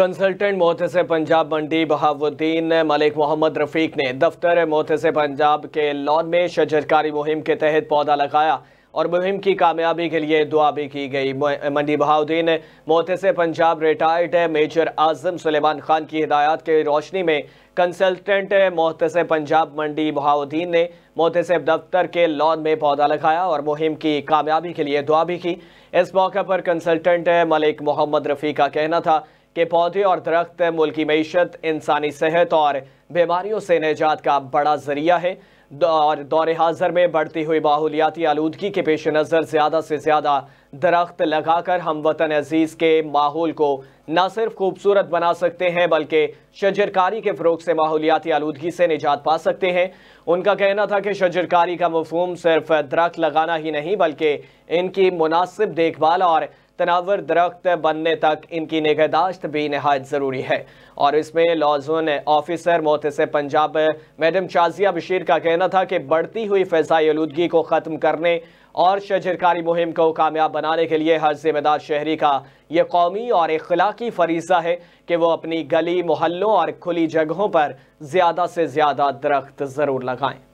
consultant मोहतस पंजाब मंडी बहाउद्दीन मलिक मोहम्मद रफीक ने दफ्तर मोहतस पंजाब के लॉन में शजरकारी मुहिम के तहत पौधा लगाया और मुहिम की कामयाबी के लिए दुआ भी की गई मंडी बहाउद्दीन मोहतस पंजाब रिटायर्ड मेजर आजम सुलेमान खान की हिदायत की रोशनी में कंसल्टेंट मोहतस पंजाब मंडी बहाउद्दीन ने मोहतस दफ्तर के लॉन में पौधा लगाया और मुहिम की कामयाबी के लिए दुआ भी की इस मौके पर कंसल्टेंट मलिक मोहम्मद रफ़ी का कहना था के पौधे और दरख्त मुल्क की मीशत इंसानी सेहत और बीमारियों से निजात का बड़ा जरिया है और दौर हाजिर में बढ़ती हुई माहौलियाती आलूदगी के पेश नज़र ज़्यादा से ज़्यादा दरख्त लगाकर हम वतन अजीज़ के माहौल को न सिर्फ खूबसूरत बना सकते हैं बल्कि शजरकारी के फ़रोग से माहौलियाती आलूदगी से निजात पा सकते हैं उनका कहना था कि शजरकारी का मफहम सिर्फ दरख्त लगाना ही नहीं बल्कि इनकी मुनासिब देखभाल और तनावर दरख्त बनने तक इनकी निगहदाश्त भी नहायत ज़रूरी है और इसमें लॉजोन ऑफिसर मोहतस पंजाब मैडम शाजिया बशीर का कहना था कि बढ़ती हुई फ़जाई आलूदगी को ख़त्म करने और शजरकारी मुहिम को कामयाब बनाने के लिए हर जिम्मेदार शहरी का ये कौमी और इखलाकी फरीजा है कि वो अपनी गली मोहल्लों और खुली जगहों पर ज़्यादा से ज़्यादा दरख्त ज़रूर लगाएँ